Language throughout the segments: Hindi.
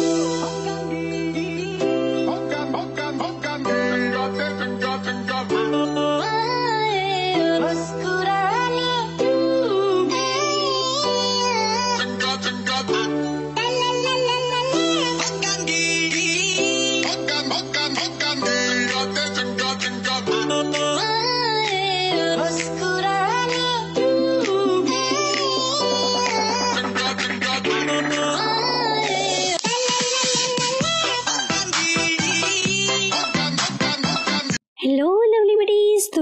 oh,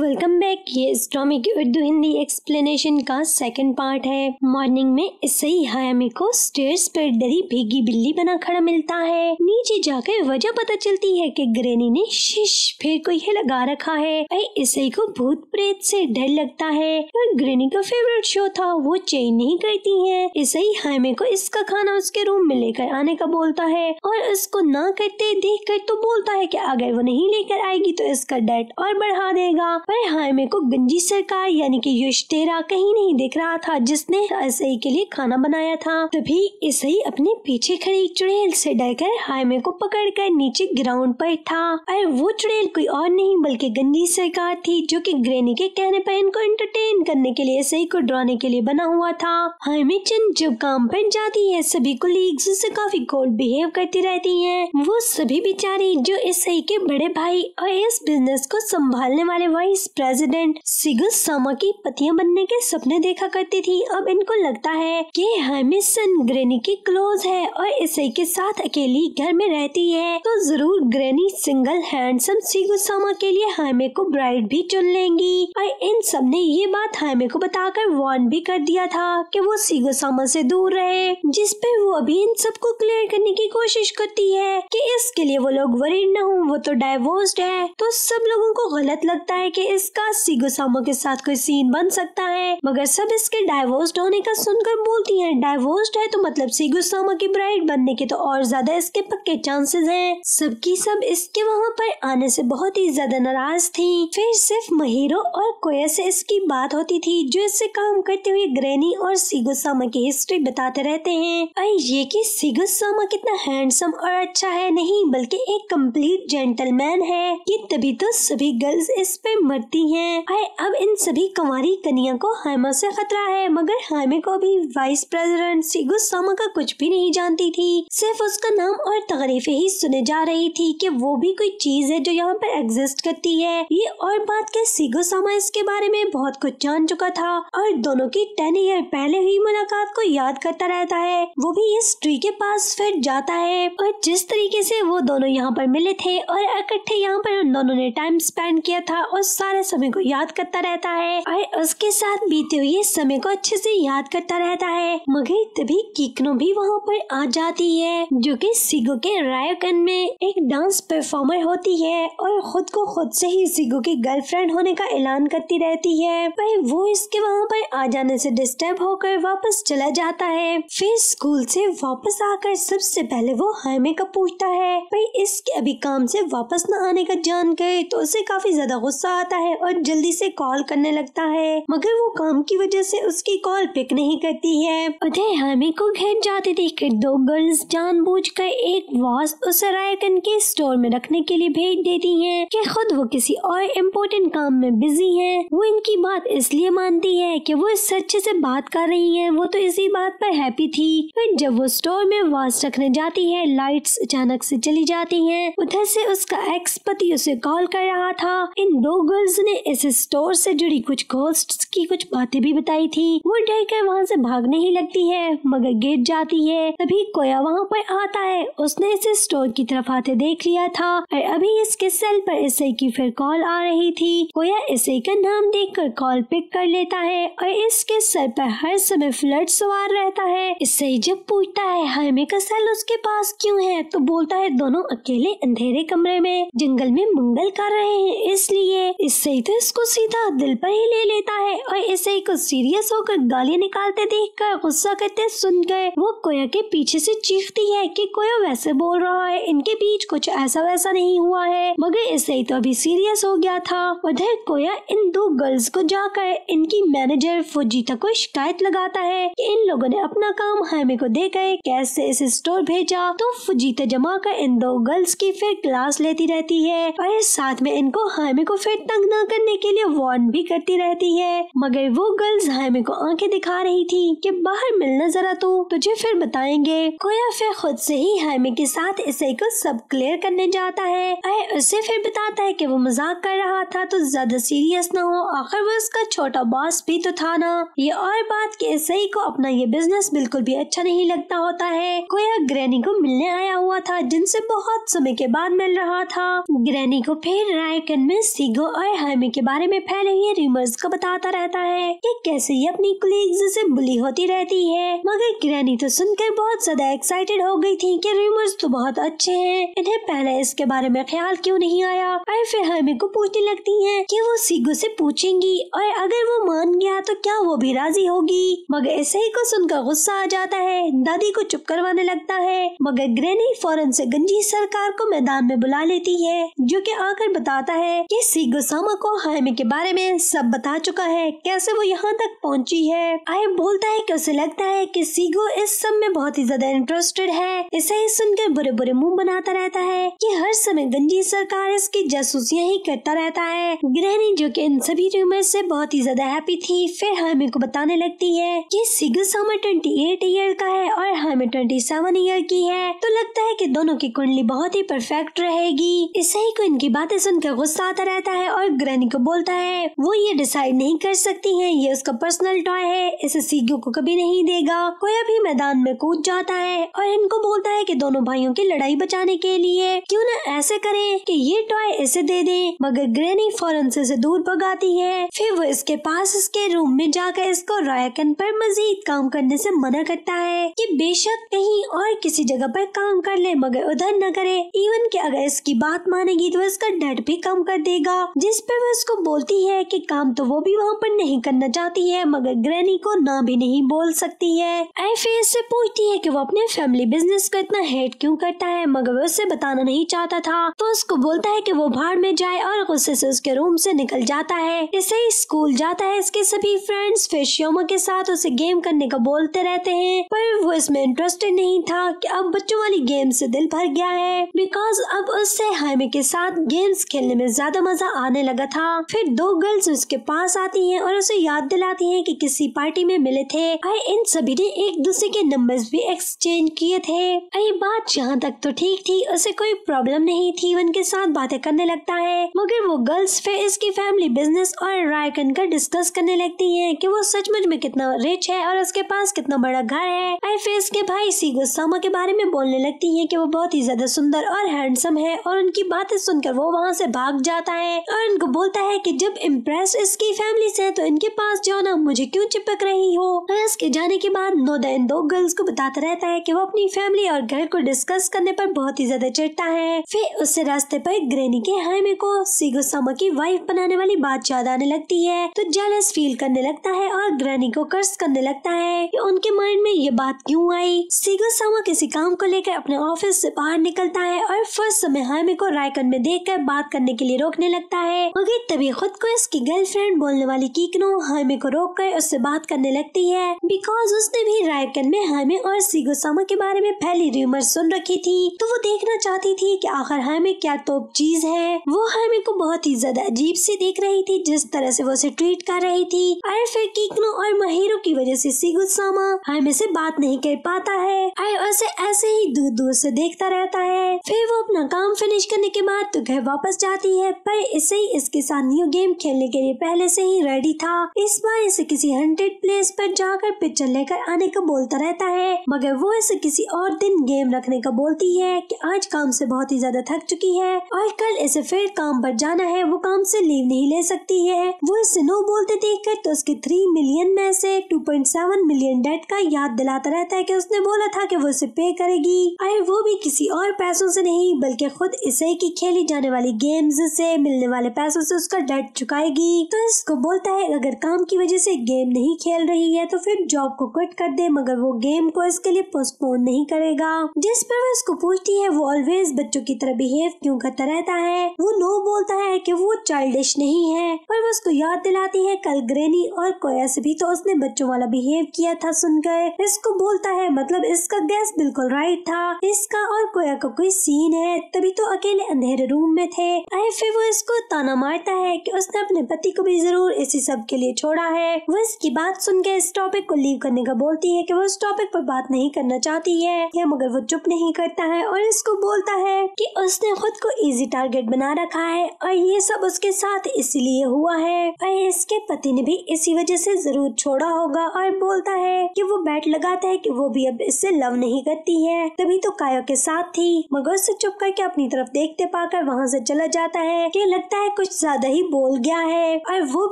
Welcome back ये स्टॉमिक उर्दू हिंदी एक्सप्लेनेशन का सेकंड पार्ट है मॉर्निंग में इसई हयामी को स्टेयर पर डरी भीगी बिल्ली बना खड़ा मिलता है नीचे जाकर वजह पता चलती है कि ग्रेनी ने शीश फिर को यह लगा रखा है इसे को भूत प्रेत से डर लगता है और ग्रेनी का फेवरेट शो था वो चेंज नहीं करती है इसई हयामी को इसका खाना उसके रूम में लेकर आने का बोलता है और उसको ना करते देख कर तो बोलता है की अगर वो नहीं लेकर आएगी तो इसका डेट और बढ़ा देगा पर हायमे को गंजी सरकार यानी कि तेरा कहीं नहीं देख रहा था जिसने एस के लिए खाना बनाया था तभी एस अपने पीछे खड़ी चुड़ैल से डरकर हाइमे को पकड़कर नीचे ग्राउंड पर था और वो चुड़ैल कोई और नहीं बल्कि गंजी सरकार थी जो कि ग्रेनी के कहने पर इनको एंटरटेन करने के लिए एस को डराने के लिए बना हुआ था हाइमे चंद जब काम पर जाती है सभी कोलीग्स उससे काफी कोल्ड बिहेव करती रहती है वो सभी बेचारी जो एस के बड़े भाई और इस बिजनेस को संभालने वाले वाइस प्रेसिडेंट फ्रेंड सामा की पतियां बनने के सपने देखा करती थी अब इनको लगता है कि हेमिसन ग्रेनी की क्लोज है और इसे के साथ अकेली घर में रहती है तो जरूर ग्रेनी सिंगल हैंडसम सामा के लिए हाइमे को ब्राइड भी चुन लेंगी और इन सब ने ये बात हाइमे को बताकर वार्न भी कर दिया था कि वो सामा से दूर रहे जिस पे वो अभी इन सबको क्लियर करने की कोशिश करती है कि इसके लिए वो लोग वरीड न हो वो तो डाइवोर्स्ड है तो सब लोगों को गलत लगता है कि इसका सिगु गुसामा के साथ कोई सीन बन सकता है मगर सब इसके डाइवोर्स्ड होने का सुनकर बोलती है डाइवोर्स्ड है तो मतलब सी गुसामा की ब्राइड बनने के तो और ज्यादा इसके पक्के चांसेस हैं सबकी सब इसके वहाँ पर आने से बहुत ही ज्यादा नाराज थी फिर सिर्फ महिरो और कोया से इसकी बात होती थी जो इससे काम करते हुए ग्रेनी और सीगुसामा की हिस्ट्री बताते रहते हैं और ये कि सीगुसामा कितना हैंडसम और अच्छा है नहीं बल्कि एक कंप्लीट जेंटलमैन है ये तभी तो सभी गर्ल्स इस पे मरती हैं है अब इन सभी कुमारी कनिया को हाइमा से खतरा है मगर हाइमे को भी वाइस प्रेसिडेंट सीगु सामा का कुछ भी नहीं जानती थी सिर्फ उसका नाम और तकरीफे ही सुने जा रही थी कि वो भी कोई चीज है जो यहाँ पर एग्जिस्ट करती है ये और बात के सीगो सामा इसके बारे में बहुत कुछ जान चुका था और दोनों की टेन ईयर पहले हुई मुलाकात को याद करता रहता है वो भी इस ट्री के पास फिर जाता है और जिस तरीके से वो दोनों यहाँ पर मिले थे और इकट्ठे यहाँ पर उन दोनों ने टाइम स्पेंड किया था और सारे समय को याद याद करता रहता है और उसके साथ बीते हुए समय को अच्छे से याद करता रहता है मगर तभी किकनो भी वहाँ पर आ जाती है जो कि सिगो के रायकन में एक डांस परफॉर्मर होती है और खुद को खुद से ही सिगो की गर्लफ्रेंड होने का ऐलान करती रहती है पर वो इसके वहाँ पर आ जाने से डिस्टर्ब होकर वापस चला जाता है फिर स्कूल से वापस आकर सबसे पहले वो हमें का पूछता है पर इसके अभी काम से वापस न आने का जानकर तो उसे काफी ज्यादा गुस्सा आता है और जल्दी जल्दी से कॉल करने लगता है मगर वो काम की वजह से उसकी कॉल पिक नहीं करती है उधर हामी को घर जाते देखकर दो गर्ल्स जानबूझकर एक वॉस उस सरायकन के स्टोर में रखने के लिए भेज देती है कि खुद वो किसी और इम्पोर्टेंट काम में बिजी है वो इनकी बात इसलिए मानती है की वो इस अच्छे से बात कर रही है वो तो इसी बात पर हैप्पी थी फिर जब वो स्टोर में वॉस रखने जाती है लाइट अचानक ऐसी चली जाती है उधर से उसका एक्स पति उसे कॉल कर रहा था इन दो गर्ल्स ने इसे स्टोर से जुड़ी कुछ गोस्ट की कुछ बातें भी बताई थी वो डर कर वहाँ से भागने ही लगती है मगर गिर जाती है तभी कोया वहाँ पर आता है उसने इसे स्टोर की तरफ आते देख लिया था और अभी इसके सेल पर इसे की फिर कॉल आ रही थी कोया इसे का नाम देख कर कॉल पिक कर लेता है और इसके सर पर हर समय फ्लड सवार रहता है इससे जब पूछता है हमे का सेल उसके पास क्यों है तो बोलता है दोनों अकेले अंधेरे कमरे में जंगल में मंगल कर रहे हैं इसलिए इससे तो इसको सीधा दिल पर ही ले लेता है और इसे को सीरियस होकर गालियां निकालते देख कर गुस्सा करते सुन गए वो कोया के पीछे से चीखती है कि कोया वैसे बोल रहा है इनके बीच कुछ ऐसा वैसा नहीं हुआ है मगर ही तो अभी सीरियस हो गया था उधर कोया इन दो गर्ल्स को जाकर इनकी मैनेजर फुजीता को शिकायत लगाता है कि इन लोगों ने अपना काम हमे को दे गए कैसे इस स्टोर भेजा तो फुजीता तो जमा कर इन दो गर्ल्स की फिर क्लास लेती रहती है और साथ में इनको हमें को फिर तंग न करने के लिए वार्न भी करती रहती है मगर वो गर्ल्स हाइमे को आंखें दिखा रही थी कि बाहर मिलना जरा तू तुझे फिर बताएंगे कोया फिर खुद से ही हाइमे के साथ इसे को सब क्लियर करने जाता है और उसे फिर बताता है कि वो मजाक कर रहा था तो ज्यादा सीरियस ना हो आखिर वो उसका छोटा बॉस भी तो था ना ये और बात की एसई को अपना ये बिजनेस बिल्कुल भी अच्छा नहीं लगता होता है कोया ग्रैनी को मिलने आया हुआ था जिनसे बहुत समय के बाद मिल रहा था ग्रैनी को फिर राय कन्विंस सीगो और हाइमे के बारे बारे में फैले हुए रिमर्स को बताता रहता है कि कैसे ये अपनी कुलीग्स से बुली होती रहती है मगर ग्रैनी तो सुनकर बहुत ज्यादा एक्साइटेड हो गई थी कि रिमर्स तो बहुत अच्छे हैं इन्हें पहले इसके बारे में ख्याल क्यों नहीं आया और फिर हर्मी को पूछने लगती है की वो सीगो ऐसी पूछेंगी और अगर वो मान गया तो क्या वो भी राजी होगी मगर ऐसे ही को सुनकर गुस्सा आ जाता है दादी को चुप करवाने लगता है मगर ग्रैनी फौरन से गंजी सरकार को मैदान में बुला लेती है जो कि आकर बताता है कि सीगो सामा को हर्मी के बारे में सब बता चुका है कैसे वो यहाँ तक पहुँची है आय बोलता है कि उसे लगता है कि सीगो इस सब में बहुत ही ज्यादा इंटरेस्टेड है इसे ही सुनकर बुरे बुरे मुंह बनाता रहता है कि हर समय गंजी सरकार इसकी जासूसियाँ ही करता रहता है ग्रहणी जो की इन सभी रूमर से बहुत ही ज्यादा हैप्पी थी फिर हमें को बताने लगती है कि सिगल सामा ट्वेंटी एट ईयर का है और हमें ट्वेंटी सेवन ईयर की है तो लगता है कि दोनों की कुंडली बहुत ही परफेक्ट रहेगी इसे ही को इनकी बातें सुनकर गुस्सा आता रहता है और ग्रहणी को बोलता होता है वो ये डिसाइड नहीं कर सकती है ये उसका पर्सनल टॉय है इसे सीगियो को कभी नहीं देगा कोया भी मैदान में कूद जाता है और इनको बोलता है कि दोनों भाइयों की लड़ाई बचाने के लिए क्यों ना ऐसे करें कि ये टॉय इसे दे दे मगर ग्रेनी फौरन से इसे दूर भगाती है फिर वो इसके पास इसके रूम में जाकर इसको रायकन पर मजीद काम करने से मना करता है कि बेशक कहीं और किसी जगह पर काम कर ले मगर उधर न करे इवन कि अगर इसकी बात मानेगी तो इसका डर भी कम कर देगा जिस पर वो इसको बोलती है कि काम तो वो भी वहाँ पर नहीं करना चाहती है मगर ग्रैनी को ना भी नहीं बोल सकती है एफ इससे पूछती है कि वो अपने फैमिली बिजनेस को इतना हेट क्यों करता है मगर वो उसे बताना नहीं चाहता था तो उसको बोलता है कि वो बाहर में जाए और गुस्से से उसके रूम से निकल जाता है इसे ही स्कूल जाता है इसके सभी फ्रेंड्स फिर श्योमा के साथ उसे गेम करने का बोलते रहते हैं पर वो इसमें इंटरेस्टेड नहीं था की अब बच्चों वाली गेम ऐसी दिल भर गया है बिकॉज अब उससे हाइमे के साथ गेम्स खेलने में ज्यादा मजा आने लगा था फिर दो गर्ल्स उसके पास आती हैं और उसे याद दिलाती हैं कि किसी पार्टी में मिले थे आई इन सभी ने एक दूसरे के नंबर्स भी एक्सचेंज किए थे आई बात यहाँ तक तो ठीक थी उसे कोई प्रॉब्लम नहीं थी उनके साथ बातें करने लगता है मगर वो गर्ल्स फिर इसकी फैमिली बिजनेस और रायकन का डिस्कस करने लगती है की वो सचमुच में कितना रिच है और उसके पास कितना बड़ा घर है आई फिर इसके भाई सी सामा के बारे में बोलने लगती है की वो बहुत ही ज्यादा सुंदर और हैंडसम है और उनकी बातें सुनकर वो वहाँ से भाग जाता है और उनको बोलता है कि जब इम्प्रेस इसकी फैमिली से तो इनके पास जाना मुझे क्यों चिपक रही हो हंस के जाने के बाद नोदा इन दो गर्ल्स को बताता रहता है कि वो अपनी फैमिली और घर को डिस्कस करने पर बहुत ही ज्यादा चिड़ता है फिर उससे रास्ते पर ग्रेनी के हाइमे को सीगो सामा की वाइफ बनाने वाली बात याद आने लगती है तो जेलस फील करने लगता है और ग्रेनी को कर्ज करने लगता है कि उनके माइंड में ये बात क्यूँ आई सीगो सामा किसी काम को लेकर अपने ऑफिस से बाहर निकलता है और फर्स्ट समय हाइमे को रायकन में देख कर बात करने के लिए रोकने लगता है मगर तभी खुद को इसकी गर्लफ्रेंड बोलने वाली कीकनो हामे को रोक कर उससे बात करने लगती है बिकॉज उसने भी रायकन में हामे और सीगोसामा के बारे में फैली र्यूमर सुन रखी थी तो वो देखना चाहती थी कि आखिर हामे क्या तो चीज है वो हामे को बहुत ही ज्यादा अजीब से देख रही थी जिस तरह से वो उसे ट्रीट कर रही थी और फिर कीकनो और महिरो की वजह से सीगोसामा हामे से बात नहीं कर पाता है और उसे ऐसे ही दूर दूर से देखता रहता है फिर वो अपना काम फिनिश करने के बाद तो घर वापस जाती है पर इसे ही इसके साथ गेम खेलने के लिए पहले से ही रेडी था इस बार इसे किसी हंटेड प्लेस पर जाकर पिक्चर लेकर आने का बोलता रहता है मगर वो इसे किसी और दिन गेम रखने का बोलती है कि आज काम से बहुत ही ज्यादा थक चुकी है और कल इसे फिर काम पर जाना है वो काम से लीव नहीं ले सकती है वो इसे नो बोलते देख कर तो उसके थ्री मिलियन में से two point seven million debt का याद दिलाता रहता है की उसने बोला था की वो इसे पे करेगी अरे वो भी किसी और पैसों से नहीं बल्कि खुद इसे की खेली जाने वाली गेम्स से मिलने वाले पैसों से उसका डेट चुकाएगी तो इसको बोलता है अगर काम की वजह से गेम नहीं खेल रही है तो फिर जॉब को क्विट कर दे मगर वो गेम को इसके लिए पोस्टपोन नहीं करेगा जिस पर वो इसको पूछती है वो ऑलवेज बच्चों की तरह बिहेव क्यों करता रहता है वो नो बोलता है कि वो चाइल्डिश नहीं है पर वो उसको याद दिलाती है कल ग्रेनी और कोया से भी तो उसने बच्चों वाला बिहेव किया था सुनकर इसको बोलता है मतलब इसका गैस बिल्कुल राइट था इसका और कोया का कोई सीन है तभी तो अकेले अंधेरे रूम में थे फिर वो इसको ताना मारता है कि उसने अपने पति को भी जरूर इसी सब के लिए छोड़ा है वो इसकी बात सुनकर इस टॉपिक को लीव करने का बोलती है कि वो इस टॉपिक पर बात नहीं करना चाहती है या मगर वो चुप नहीं करता है और इसको बोलता है कि उसने खुद को इजी टारगेट बना रखा है और ये सब उसके साथ इसीलिए हुआ है और इसके पति ने भी इसी वजह से जरूर छोड़ा होगा और बोलता है कि वो बैट लगाता है कि वो भी अब इससे लव नहीं करती है तभी तो काया के साथ थी मगर उससे चुप करके अपनी तरफ देखते पाकर वहाँ से चला जाता है कि लगता है कुछ ज्यादा ही बोल गया है और वो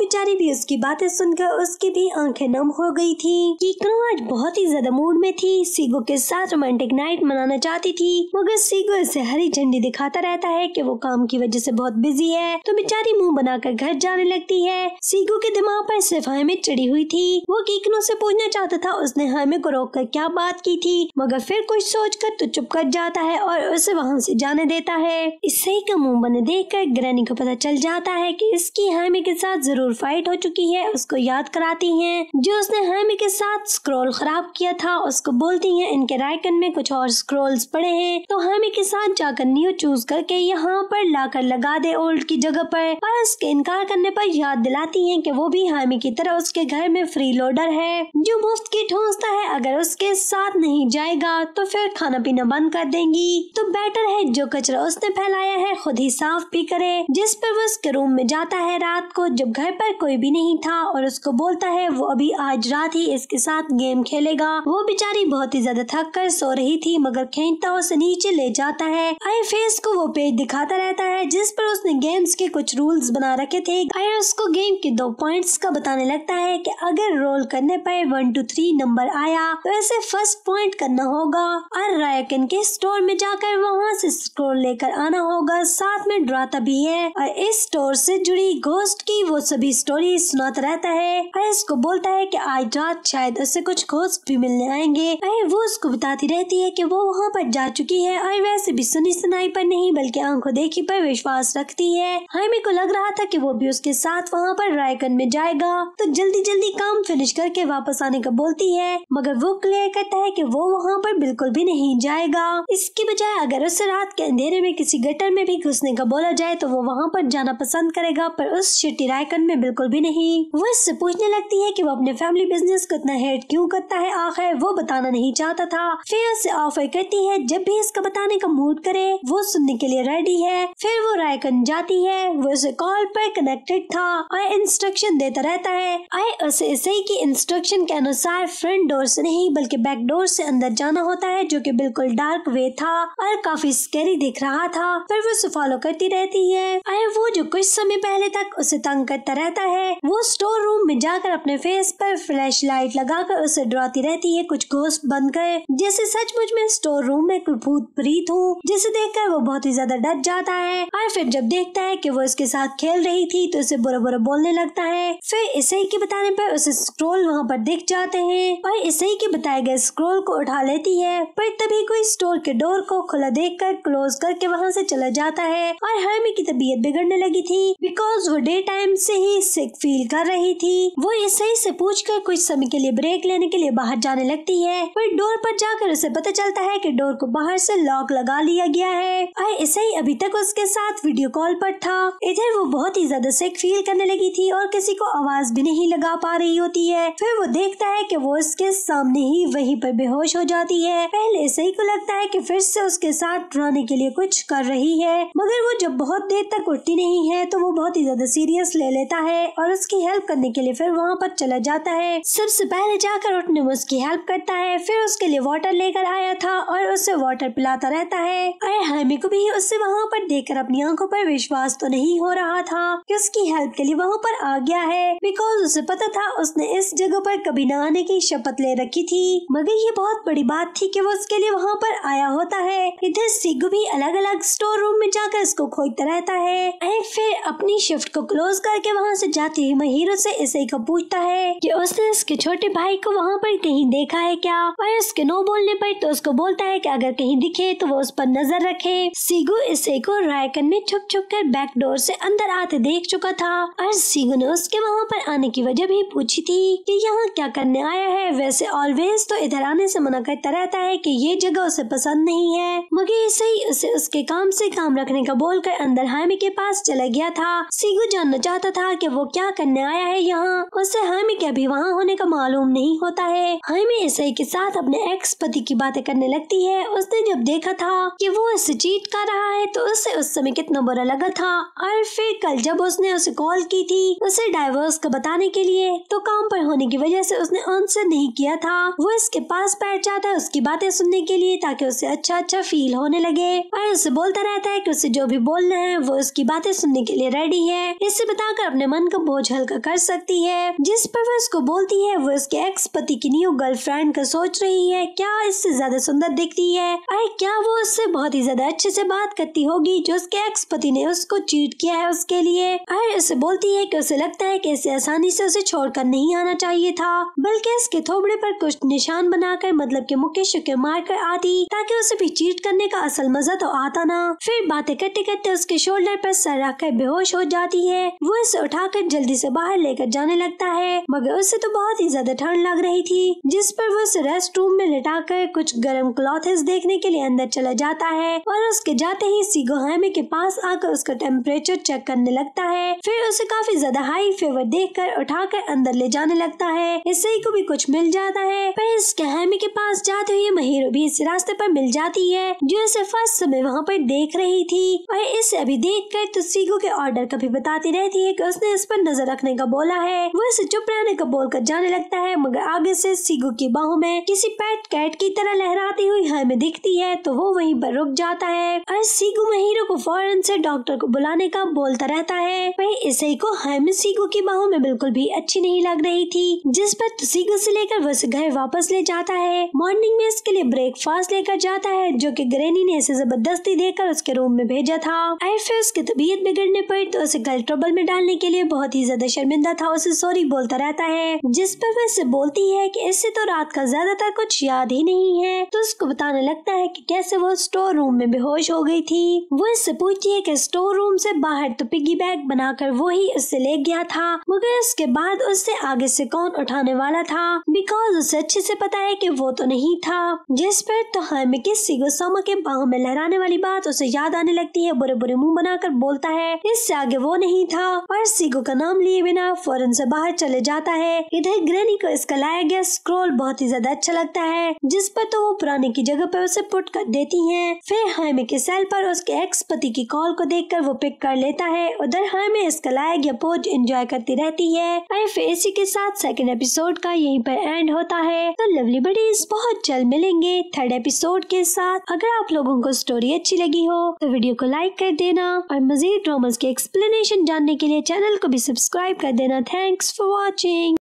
बेचारी भी उसकी बातें सुनकर उसकी भी आंखें नम हो गई थी कीकरो आज बहुत ही ज्यादा मूड में थी सीगो के साथ रोमांटिक नाइट मनाना चाहती थी मगर सीगो इसे हरी झंडी दिखाता रहता है की वो काम की वजह से बहुत बिजी है तो बेचारी मुँह बनाकर घर जाने लगती है सीगो के दिमाग पर सिर्फ हमें हाँ चढ़ी हुई थी वो कीकनों से पूछना चाहता था उसने हमें हाँ को रोक कर क्या बात की थी मगर फिर कुछ सोच कर तो चुप कर जाता है और उसे वहाँ से जाने देता है इससे का मुंह बने देख कर ग्रैनी को पता चल जाता है की कि इसकी हैमी के साथ जरूर फाइट हो चुकी है उसको याद कराती हैं जो उसने हैमी के साथ स्क्रॉल खराब किया था उसको बोलती है इनके राइकन में कुछ और स्क्रॉल्स पड़े हैं तो हैमी के साथ जाकर न्यू चूज करके यहाँ पर लाकर लगा दे ओल्ड की जगह पर और उसके इनकार करने पर याद दिलाती है की वो भी हैमी की तरह उसके घर में फ्री लोडर है जो मुफ्त की ठोसता है अगर उसके साथ नहीं जाएगा तो फिर खाना पीना बंद कर देंगी तो बेटर है जो कचरा उसने फैलाया है खुद ही साफ भी करे जिस पर वो उसके रूम में जाता है रात को जब घर पर कोई भी नहीं था और उसको बोलता है वो अभी आज रात ही इसके साथ गेम खेलेगा वो बेचारी बहुत ही ज्यादा थक कर सो रही थी मगर खेलता उसे नीचे ले जाता है फेस को वो पेज दिखाता रहता है जिस पर उसने गेम्स के कुछ रूल्स बना रखे थे आयर उसको गेम के दो पॉइंट्स का बताने लगता है कि अगर रोल करने पर वन टू थ्री नंबर आया तो ऐसे फर्स्ट पॉइंट करना होगा और रायकन के स्टोर में जाकर वहाँ से स्क्रोल लेकर आना होगा साथ में ड्राता भी है और इस स्टोर से जुड़ी गोस्ट की वो सभी स्टोरी सुनाता रहता है आयस को बोलता है कि आज रात शायद उससे कुछ गोस्ट भी मिलने आएंगे आए वो उसको बताती रहती है कि वो वहाँ पर जा चुकी है और वैसे भी सुनी सुनाई पर नहीं बल्कि आंखों देखी पर विश्वास रखती है हाइमे को लग रहा था कि वो भी उसके साथ वहाँ पर रायकन में जाएगा तो जल्दी जल्दी काम फिनिश करके वापस आने का बोलती है मगर वो क्लियर करता है की वो वहाँ पर बिल्कुल भी नहीं जाएगा इसके बजाय अगर उस रात के अंधेरे में किसी गटर में भी घुसने का बोला जाए तो वो वहाँ पर जाना पसंद करेगा जाएगा पर उस चिट्टी रायकन में बिल्कुल भी नहीं वो इससे पूछने लगती है कि वो अपने फैमिली बिजनेस को इतना हेट क्यों करता है आखिर वो बताना नहीं चाहता था फिर उसे ऑफर करती है जब भी इसका बताने का मूड करे वो सुनने के लिए रेडी है फिर वो रायकन जाती है वो उसे कॉल पर कनेक्टेड था और इंस्ट्रक्शन देता रहता है आए उसे इसे की इंस्ट्रक्शन के अनुसार फ्रंट डोर से नहीं बल्कि बैक डोर से अंदर जाना होता है जो कि बिल्कुल डार्क वे था और काफी स्केरी दिख रहा था पर वो उसे फॉलो करती रहती है आए वो जो कुछ समय पहले तक उसे तंग करता रहता है वो स्टोर रूम में जाकर अपने फेस पर फ्लैश लाइट लगाकर उसे डराती रहती है कुछ घोष बन गए जैसे सचमुच में स्टोर रूम में कोई भूत प्रीत हूँ जिसे देखकर वो बहुत ही ज्यादा डर जाता है और फिर जब देखता है की वो इसके साथ खेल रही थी तो उसे बुरा बुरा बोलने लगता है फिर इसे के बताने पर उसे स्क्रोल वहाँ पर दिख जाते हैं और इसे के बताए गए स्क्रोल को उठा लेती है पर तभी कोई स्टोर के डोर को खुला देख कर क्लोज करके वहाँ से चला जाता है और हर्मी की तबीयत बिगड़ने लगी थी बिकॉज वो डे टाइम से ही सिक फील कर रही थी वो ईसाई से पूछ कर कुछ समय के लिए ब्रेक लेने के लिए बाहर जाने लगती है वही डोर पर जाकर उसे पता चलता है कि डोर को बाहर से लॉक लगा लिया गया है और ही अभी तक उसके साथ वीडियो कॉल पर था इधर वो बहुत ही ज्यादा सिक फील करने लगी थी और किसी को आवाज भी नहीं लगा पा रही होती है फिर वो देखता है की वो उसके सामने ही वही पर बेहोश हो जाती है पहले ही को लगता है की फिर से उसके साथ रोने के लिए कुछ कर रही है मगर वो जब बहुत देर तक उठती नहीं है तो वो बहुत ही ज्यादा सीरियस ले लेता है और उसकी हेल्प करने के लिए फिर वहाँ पर चला जाता है सबसे पहले जाकर उठने में उसकी हेल्प करता है फिर उसके लिए वाटर लेकर आया था और उसे वाटर पिलाता रहता है और हैमी को भी उससे वहाँ पर देखकर अपनी आँखों पर विश्वास तो नहीं हो रहा था कि उसकी हेल्प के लिए वहाँ पर आ गया है बिकॉज उसे पता था उसने इस जगह पर कभी न आने की शपथ ले रखी थी मगर ये बहुत बड़ी बात थी कि वो उसके लिए वहाँ पर आया होता है इधर सिग भी अलग अलग स्टोर रूम में जाकर इसको खोजता रहता है फिर अपनी अपनी शिफ्ट को क्लोज करके वहाँ से जाते हुई हीरो से इसे को पूछता है कि उसने उसके छोटे भाई को वहाँ पर कहीं देखा है क्या और उसके नो बोलने पर तो उसको बोलता है कि अगर कहीं दिखे तो वो उस पर नजर रखे सीगू इसे को रायकन में छुप छुप कर बैक डोर से अंदर आते देख चुका था और सीगू ने उसके वहाँ पर आने की वजह भी पूछी थी कि यहाँ क्या करने आया है वैसे ऑलवेज तो इधर आने से मना करता रहता है कि ये जगह उसे पसंद नहीं है मगर इसे उसे उसके काम से काम रखने का बोलकर अंदर हामी के पास चला गया था सीगू जानना चाहता था कि वो क्या करने आया है यहाँ उससे हामी के अभी वहाँ होने का मालूम नहीं होता है हामी एसआई के साथ अपने एक्स पति की बातें करने लगती है उसने जब देखा था कि वो इससे चीट कर रहा है तो उससे उस समय कितना बुरा लगा था और फिर कल जब उसने उसे कॉल की थी उसे डाइवोर्स का बताने के लिए तो काम पर होने की वजह से उसने आंसर नहीं किया था वो इसके पास बैठ जाता है उसकी बातें सुनने के लिए ताकि उसे अच्छा अच्छा फील होने लगे और उसे बोलता रहता है कि उसे जो भी बोलना है वो उसकी बातें सुनने के लिए रेडी है इसे बताकर अपने मन का बोझ हल्का कर सकती है जिस पर वह उसको बोलती है वो उसके एक्स पति की न्यू गर्लफ्रेंड का सोच रही है क्या इससे ज्यादा सुंदर दिखती है अरे क्या वो उससे बहुत ही ज्यादा अच्छे से बात करती होगी जो उसके एक्स पति ने उसको चीट किया है उसके लिए अरे उसे बोलती है की उसे लगता है की इसे आसानी से उसे छोड़कर नहीं आना चाहिए था बल्कि इसके थोबड़े पर कुछ निशान बनाकर मतलब के मुकेश के मार कर आती ताकि उसे भी चीट करने का असल मजा तो आता ना फिर बातें करते करते उसके शोल्डर पर सर रखकर बेहोश हो जाती है वो इसे उठाकर जल्दी से बाहर लेकर जाने लगता है मगर उसे तो बहुत ही ज्यादा ठंड लग रही थी जिस पर वो उसे रेस्ट रूम में लिटा कर कुछ गर्म क्लॉथेस देखने के लिए अंदर चला जाता है और उसके जाते ही सीगो हेमी के पास आकर उसका टेम्परेचर चेक करने लगता है फिर उसे काफी ज्यादा हाई फेवर देख कर उठा कर अंदर ले जाने लगता है इससे को भी कुछ मिल जाता है पर इसके कहमी के पास जाते हुए महीरो भी इस रास्ते पर मिल जाती है जो इसे फर्स्ट समय वहाँ पर देख रही थी और इसे अभी देख कर तो सीगो के ऑर्डर खैर कभी बताती रहती है कि उसने इस पर नजर रखने का बोला है वो इसे चुप रहने का बोलकर जाने लगता है मगर आगे से सीगो की बाहों में किसी पैट कैट की तरह लहराती हुई हमें दिखती है तो वो वहीं पर रुक जाता है और सीगो महीरो को फौरन से डॉक्टर को बुलाने का बोलता रहता है वही इसे को हमें सीगो की बाहों में बिल्कुल भी अच्छी नहीं लग रही थी जिस पर सीगो से लेकर वो घर वापस ले जाता है मॉर्निंग में इसके लिए ब्रेकफास्ट लेकर जाता है जो कि ग्रेनी ने इसे जबरदस्ती देकर उसके रूम में भेजा था और फिर उसकी तबीयत बिगड़ने पर तो उसे गल ट्रबल में डालने के लिए बहुत ही ज्यादा शर्मिंदा था उसे सॉरी बोलता रहता है जिस पर वह उसे बोलती है कि इससे तो रात का ज्यादातर कुछ याद ही नहीं है तो उसको बताने लगता है कि कैसे वो स्टोर रूम में बेहोश हो गई थी वो इससे पूछती है कि स्टोर रूम से बाहर तो पिगी बैग बनाकर वो ही उससे ले गया था मगर उसके बाद उससे आगे से कौन उठाने वाला था बिकॉज उसे अच्छे से पता है कि वो तो नहीं था जिस पर तो हमें किसी को समा के बाहों में लहराने वाली बात उसे याद आने लगती है बुरे बुरे मुंह बनाकर बोलता है इससे आगे वो नहीं था और सीगो का नाम लिए बिना फौरन से बाहर चले जाता है इधर ग्रैनी को इसका लाया गया स्क्रोल बहुत ही ज्यादा अच्छा लगता है जिस पर तो वो पुराने की जगह पर उसे पुट कर देती है फिर हाइमे के सेल पर उसके एक्स पति की कॉल को देखकर वो पिक कर लेता है उधर हाइमे इसका लाया गया पोज एंजॉय करती रहती है फिर इसी के साथ सेकेंड एपिसोड का यही पर एंड होता है तो लवली बडीज बहुत जल्द मिलेंगे थर्ड एपिसोड के साथ अगर आप लोगों को स्टोरी अच्छी लगी हो तो वीडियो को लाइक कर देना और मजीद ड्रामा के एक्सप एक्सप्लेनेशन जानने के लिए चैनल को भी सब्सक्राइब कर देना थैंक्स फॉर वॉचिंग